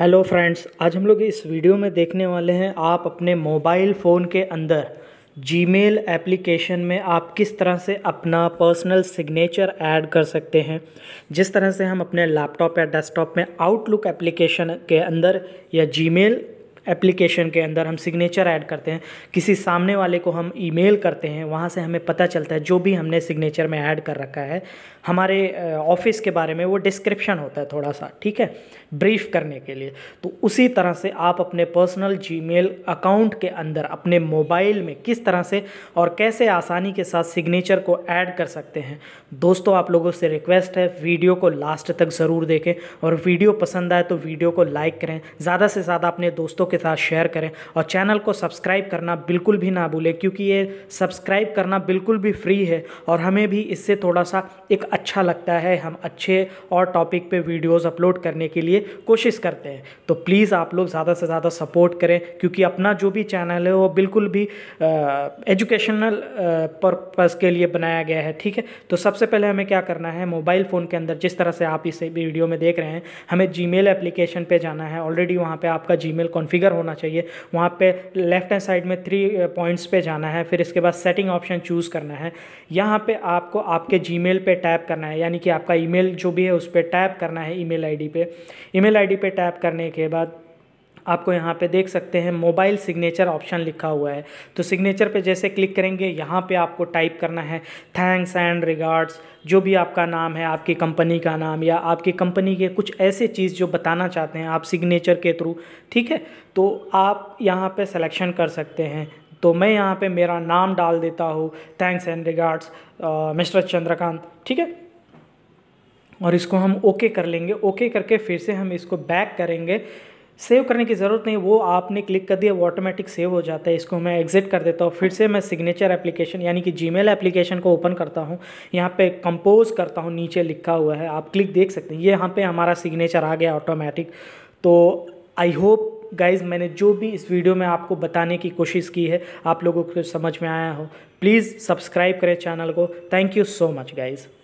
hello friends आज हम लोग इस वीडियो में देखने वाले हैं आप अपने मोबाइल फ़ोन के अंदर जीमेल एप्लीकेशन में आप किस तरह से अपना पर्सनल सिग्नेचर ऐड कर सकते हैं जिस तरह से हम अपने लैपटॉप या डेस्कटॉप में आउटलुक एप्लीकेशन के अंदर या जीमेल एप्लीकेशन के अंदर हम सिग्नेचर ऐड करते हैं किसी सामने वाले को हम ईमेल करते हैं वहाँ से हमें पता चलता है जो भी हमने सिग्नेचर में ऐड कर रखा है हमारे ऑफिस के बारे में वो डिस्क्रिप्शन होता है थोड़ा सा ठीक है ब्रीफ करने के लिए तो उसी तरह से आप अपने पर्सनल जीमेल अकाउंट के अंदर अपने मोबाइल में किस तरह से और कैसे आसानी के साथ सिग्नेचर को ऐड कर सकते हैं दोस्तों आप लोगों से रिक्वेस्ट है वीडियो को लास्ट तक ज़रूर देखें और वीडियो पसंद आए तो वीडियो को लाइक करें ज़्यादा से ज़्यादा अपने दोस्तों के के साथ शेयर करें और चैनल को सब्सक्राइब करना बिल्कुल भी ना भूलें क्योंकि ये सब्सक्राइब करना बिल्कुल भी फ्री है और हमें भी इससे थोड़ा सा एक अच्छा लगता है हम अच्छे और टॉपिक पे वीडियोज अपलोड करने के लिए कोशिश करते हैं तो प्लीज़ आप लोग ज़्यादा से ज़्यादा सपोर्ट करें क्योंकि अपना जो भी चैनल है वो बिल्कुल भी एजुकेशनल पर्पज़ के लिए बनाया गया है ठीक है तो सबसे पहले हमें क्या करना है मोबाइल फ़ोन के अंदर जिस तरह से आप इसे वीडियो में देख रहे हैं हमें जी एप्लीकेशन पर जाना है ऑलरेडी वहाँ पर आपका जी मेल फिगर होना चाहिए वहाँ पे लेफ्ट हैंड साइड में थ्री पॉइंट्स uh, पे जाना है फिर इसके बाद सेटिंग ऑप्शन चूज़ करना है यहाँ पे आपको आपके मेल पर टैप करना है यानी कि आपका ई जो भी है उस पर टैप करना है ईमेल आईडी पे ईमेल आईडी पे टैप करने के बाद आपको यहाँ पे देख सकते हैं मोबाइल सिग्नेचर ऑप्शन लिखा हुआ है तो सिग्नेचर पे जैसे क्लिक करेंगे यहाँ पे आपको टाइप करना है थैंक्स एंड रिगार्ड्स जो भी आपका नाम है आपकी कंपनी का नाम या आपकी कंपनी के कुछ ऐसे चीज़ जो बताना चाहते हैं आप सिग्नेचर के थ्रू ठीक है तो आप यहाँ पर सलेक्शन कर सकते हैं तो मैं यहाँ पे मेरा नाम डाल देता हूँ thanks and regards mister Chandrakant ठीक है और इसको हम ओके कर लेंगे ओके करके फिर से हम इसको बैक करेंगे सेव करने की ज़रूरत नहीं वो आपने क्लिक कर दिया वो ऑटोमेटिक सेव हो जाता है इसको मैं एग्जिट कर देता हूँ फिर से मैं सिग्नेचर एप्लीकेशन यानी कि जीमेल एप्लीकेशन को ओपन करता हूँ यहाँ पे कंपोज करता हूँ नीचे लिखा हुआ है आप क्लिक देख सकते हैं ये यहाँ पे हमारा सिग्नेचर आ गया ऑटोमेटिक तो आई होप गाइज मैंने जो भी इस वीडियो में आपको बताने की कोशिश की है आप लोगों को समझ में आया हो प्लीज़ सब्सक्राइब करें चैनल को thank you so much guys